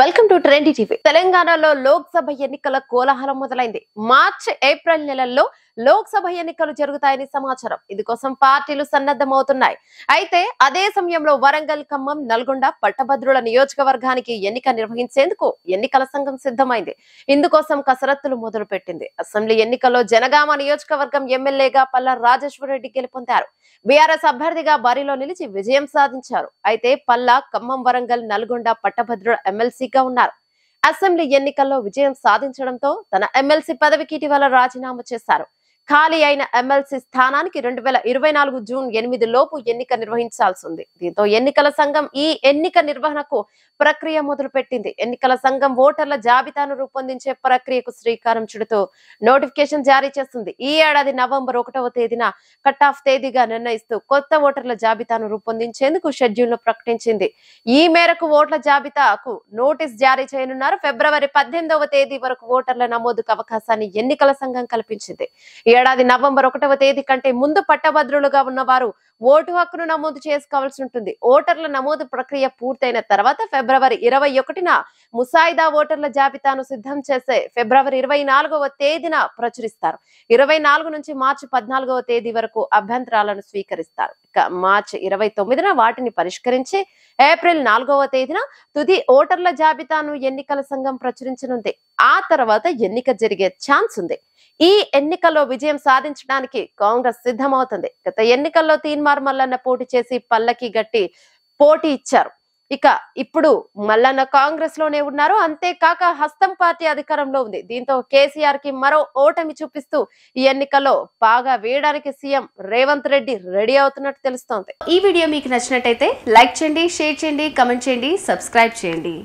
welcome to ట్రెండి TV తెలంగాణలో లోక్సభ ఎన్నికల కోలాహలం మొదలైంది మార్చ్ ఏప్రిల్ నెలల్లో లోక్సభ ఎన్నికలు జరుగుతాయని సమాచారం ఇది కోసం పార్టీలు సన్నద్ధమవుతున్నాయి అయితే అదే సమయంలో వరంగల్ ఖమ్మం నల్గొండ పట్టభద్రుల నియోజకవర్గానికి ఎన్నిక నిర్వహించేందుకు ఎన్నికల సంఘం సిద్ధమైంది ఇందుకోసం కసరత్తులు మొదలుపెట్టింది అసెంబ్లీ ఎన్నికల్లో జనగామ నియోజకవర్గం ఎమ్మెల్యేగా పల్లా రాజేశ్వరరెడ్డి గెలుపొందారు బీఆర్ఎస్ అభ్యర్థిగా బరిలో నిలిచి విజయం సాధించారు అయితే పల్లా ఖమ్మం వరంగల్ నల్గొండ పట్టభద్రుల ఎమ్మెల్సీగా ఉన్నారు అసెంబ్లీ ఎన్నికల్లో విజయం సాధించడంతో తన ఎమ్మెల్సీ పదవికి ఇటీవల రాజీనామా చేశారు ఖాళీ అయిన ఎమ్మెల్సీ స్థానానికి రెండు వేల ఇరవై నాలుగు జూన్ ఎనిమిది లోపు ఎన్నిక నిర్వహించాల్సి ఉంది దీంతో ఎన్నికల సంఘం ఈ ఎన్నిక నిర్వహణకు ప్రక్రియ మొదలుపెట్టింది ఎన్నికల సంఘం ఓటర్ల జాబితాను రూపొందించే ప్రక్రియకు శ్రీకారం చుడుతూ నోటిఫికేషన్ జారీ చేస్తుంది ఈ ఏడాది నవంబర్ ఒకటవ తేదీన కట్ ఆఫ్ తేదీగా నిర్ణయిస్తూ కొత్త ఓటర్ల జాబితాను రూపొందించేందుకు షెడ్యూల్ ను ప్రకటించింది ఈ మేరకు ఓట్ల జాబితాకు నోటీస్ జారీ చేయనున్నారు ఫిబ్రవరి పద్దెనిమిదవ తేదీ వరకు ఓటర్ల నమోదుకు అవకాశాన్ని ఎన్నికల సంఘం కల్పించింది ఏడాది నవంబర్ ఒకటవ తేదీ కంటే ముందు పట్టభద్రులుగా ఉన్నవారు ఓటు హక్కును నమోదు చేసుకోవాల్సి ఉంటుంది ఓటర్ల నమోదు ప్రక్రియ పూర్తయిన తర్వాత ఫిబ్రవరి ఇరవై ఒకటిన ముసాయిదా ఓటర్ల జాబితాను సిద్ధం చేసే ఫిబ్రవరి ఇరవై నాలుగవ తేదీన ప్రచురిస్తారు ఇరవై నాలుగు నుంచి మార్చి పద్నాలుగవ తేదీ వరకు అభ్యంతరాలను స్వీకరిస్తారు ఇక మార్చి ఇరవై తొమ్మిదిన వాటిని పరిష్కరించి ఏప్రిల్ నాలుగవ తేదీన తుది ఓటర్ల జాబితాను ఎన్నికల సంఘం ప్రచురించనుంది ఆ తర్వాత ఎన్నిక జరిగే ఛాన్స్ ఉంది ఈ ఎన్నికల్లో విజయం సాధించడానికి కాంగ్రెస్ సిద్ధమవుతుంది గత ఎన్నికల్లో తీన్మార్ మల్లన్న పోటీ చేసి పల్లకి గట్టి పోటీ ఇచ్చారు ఇక ఇప్పుడు మల్లన్న కాంగ్రెస్ లోనే ఉన్నారు అంతేకాక హస్తం పార్టీ అధికారంలో ఉంది దీంతో కేసీఆర్ కి మరో ఓటమి చూపిస్తూ ఈ ఎన్నికల్లో బాగా వేయడానికి సీఎం రేవంత్ రెడ్డి రెడీ అవుతున్నట్టు తెలుస్తోంది ఈ వీడియో మీకు నచ్చినట్టయితే లైక్ చేయండి షేర్ చేయండి కమెంట్ చేయండి సబ్స్క్రైబ్ చేయండి